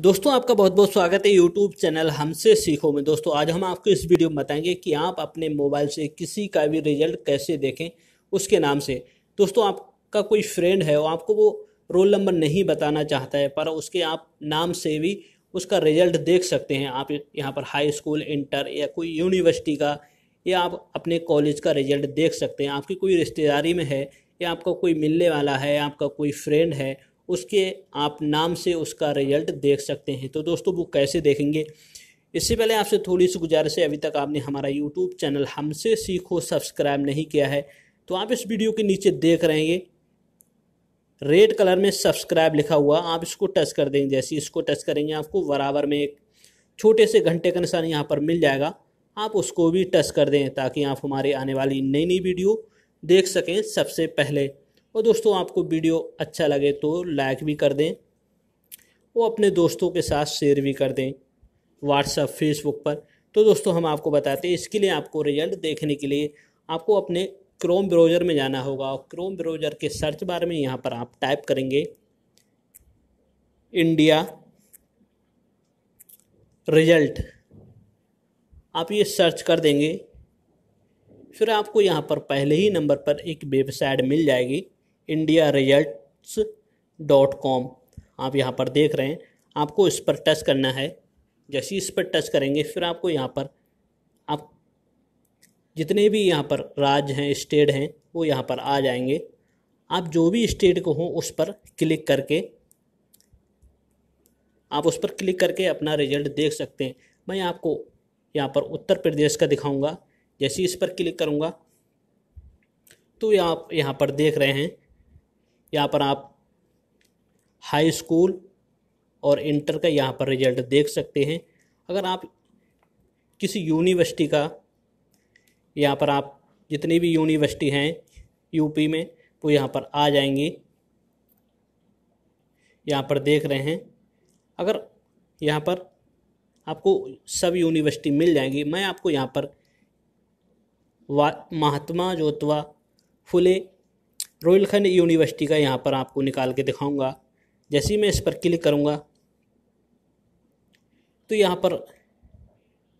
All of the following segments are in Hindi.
दोस्तों आपका बहुत बहुत स्वागत है यूट्यूब चैनल हमसे सीखो में दोस्तों आज हम आपको इस वीडियो में बताएंगे कि आप अपने मोबाइल से किसी का भी रिजल्ट कैसे देखें उसके नाम से दोस्तों आपका कोई फ्रेंड है और आपको वो रोल नंबर नहीं बताना चाहता है पर उसके आप नाम से भी उसका रिजल्ट देख सकते हैं आप यहाँ पर हाई स्कूल इंटर या कोई यूनिवर्सिटी का या आप अपने कॉलेज का रिजल्ट देख सकते हैं आपकी कोई रिश्तेदारी में है या आपका कोई मिलने वाला है आपका कोई फ्रेंड है उसके आप नाम से उसका रिजल्ट देख सकते हैं तो दोस्तों वो कैसे देखेंगे इससे पहले आपसे थोड़ी सी गुजारिश है अभी तक आपने हमारा यूट्यूब चैनल हमसे सीखो सब्सक्राइब नहीं किया है तो आप इस वीडियो के नीचे देख रहेंगे रेड कलर में सब्सक्राइब लिखा हुआ आप इसको टच कर देंगे जैसे इसको टच करेंगे आपको बराबर में एक छोटे से घंटे का निशान यहाँ पर मिल जाएगा आप उसको भी टच कर दें ताकि आप हमारी आने वाली नई नई वीडियो देख सकें सबसे पहले और दोस्तों आपको वीडियो अच्छा लगे तो लाइक भी कर दें और अपने दोस्तों के साथ शेयर भी कर दें व्हाट्सअप फेसबुक पर तो दोस्तों हम आपको बताते हैं इसके लिए आपको रिजल्ट देखने के लिए आपको अपने क्रोम ब्राउज़र में जाना होगा और क्रोम ब्राउज़र के सर्च बार में यहाँ पर आप टाइप करेंगे इंडिया रिजल्ट आप ये सर्च कर देंगे फिर आपको यहाँ पर पहले ही नंबर पर एक वेबसाइट मिल जाएगी इंडिया रिजल्ट डॉट कॉम आप यहाँ पर देख रहे हैं आपको इस पर टच करना है जैसे इस पर टच करेंगे फिर आपको यहाँ पर आप जितने भी यहाँ पर राज्य हैं स्टेट हैं वो यहाँ पर आ जाएंगे आप जो भी स्टेट को हो उस पर क्लिक करके आप उस पर क्लिक करके अपना रिजल्ट देख सकते हैं मैं आपको यहाँ पर उत्तर प्रदेश का दिखाऊंगा जैसे इस पर क्लिक करूँगा तो आप यहाँ पर देख रहे हैं यहाँ पर आप हाई स्कूल और इंटर का यहाँ पर रिजल्ट देख सकते हैं अगर आप किसी यूनिवर्सिटी का यहाँ पर आप जितनी भी यूनिवर्सिटी हैं यूपी में वो यहाँ पर आ जाएंगी यहाँ पर देख रहे हैं अगर यहाँ पर आपको सब यूनिवर्सिटी मिल जाएंगी मैं आपको यहाँ पर महात्मा जोतवा फुले रोहिलखंड यूनिवर्सिटी का यहाँ पर आपको निकाल के दिखाऊंगा जैसे ही मैं इस पर क्लिक करूँगा तो यहाँ पर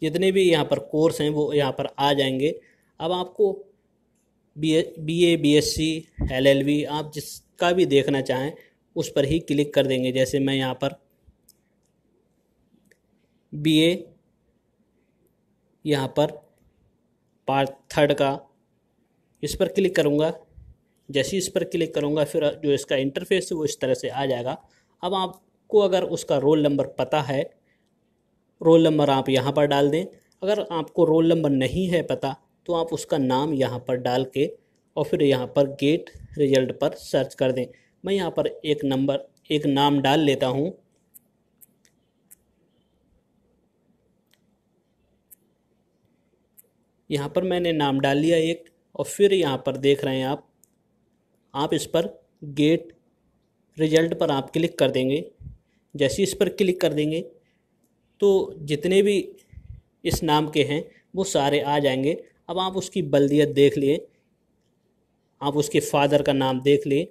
जितने भी यहाँ पर कोर्स हैं वो यहाँ पर आ जाएंगे अब आपको B B A B S C L L V आप जिसका भी देखना चाहें उस पर ही क्लिक कर देंगे जैसे मैं यहाँ पर बी ए यहाँ पर पार्ट थर्ड का इस पर क्लिक करूँगा जैसे ही इस पर क्लिक करूँगा फिर जो इसका इंटरफेस है वो इस तरह से आ जाएगा अब आपको अगर उसका रोल नंबर पता है रोल नंबर आप यहाँ पर डाल दें अगर आपको रोल नंबर नहीं है पता तो आप उसका नाम यहाँ पर डाल के और फिर यहाँ पर गेट रिजल्ट पर सर्च कर दें मैं यहाँ पर एक नंबर एक नाम डाल लेता हूँ यहाँ पर मैंने नाम डाल लिया एक और फिर यहाँ पर देख रहे हैं आप आप इस पर गेट रिजल्ट पर आप क्लिक कर देंगे जैसे इस पर क्लिक कर देंगे तो जितने भी इस नाम के हैं वो सारे आ जाएंगे अब आप उसकी बल्दियत देख लिए आप उसके फादर का नाम देख लिए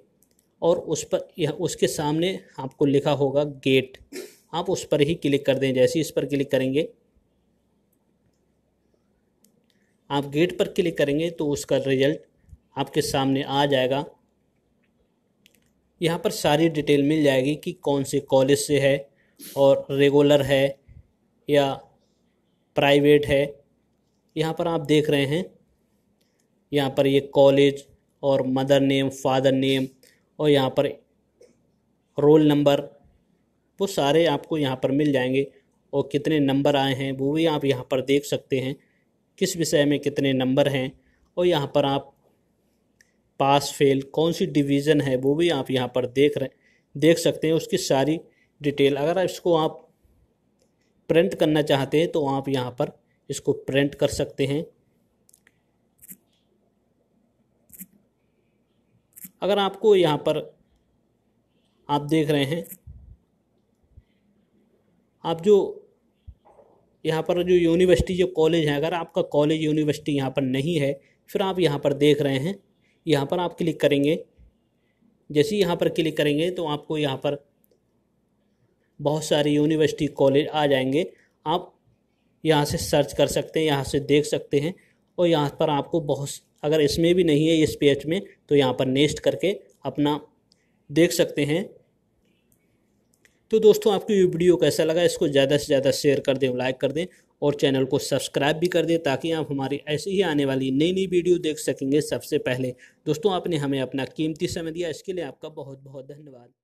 और उस पर यह उसके सामने आपको लिखा होगा गेट आप उस पर ही क्लिक कर दें जैसे इस पर क्लिक करेंगे आप गेट पर क्लिक करेंगे तो उसका रिजल्ट आपके सामने आ जाएगा यहाँ पर सारी डिटेल मिल जाएगी कि कौन से कॉलेज से है और रेगुलर है या प्राइवेट है यहाँ पर आप देख रहे हैं यहाँ पर ये कॉलेज और मदर नेम फादर नेम और यहाँ पर रोल नंबर वो सारे आपको यहाँ पर मिल जाएंगे और कितने नंबर आए हैं वो भी आप यहाँ पर देख सकते हैं किस विषय में कितने नंबर हैं और यहाँ पर आप पास फेल कौन सी डिवीज़न है वो भी आप यहाँ पर देख रहे देख सकते हैं उसकी सारी डिटेल अगर आप इसको आप प्रिंट करना चाहते हैं तो आप यहाँ पर इसको प्रिंट कर सकते हैं अगर आपको यहाँ पर आप देख रहे हैं आप जो यहाँ पर जो यूनिवर्सिटी जो कॉलेज है अगर आपका कॉलेज यूनिवर्सिटी यहाँ पर नहीं है फिर आप यहाँ पर देख रहे हैं यहाँ पर आप क्लिक करेंगे जैसे यहाँ पर क्लिक करेंगे तो आपको यहाँ पर बहुत सारे यूनिवर्सिटी कॉलेज आ जाएंगे आप यहाँ से सर्च कर सकते हैं यहाँ से देख सकते हैं और यहाँ पर आपको बहुत अगर इसमें भी नहीं है इस पेज में तो यहाँ पर नेक्स्ट करके अपना देख सकते हैं तो दोस्तों आपको ये वीडियो कैसा लगा इसको ज़्यादा से ज़्यादा शेयर कर दें लाइक कर दें और चैनल को सब्सक्राइब भी कर दें ताकि आप हमारी ऐसी ही आने वाली नई नई वीडियो देख सकेंगे सबसे पहले दोस्तों आपने हमें अपना कीमती समय दिया इसके लिए आपका बहुत बहुत धन्यवाद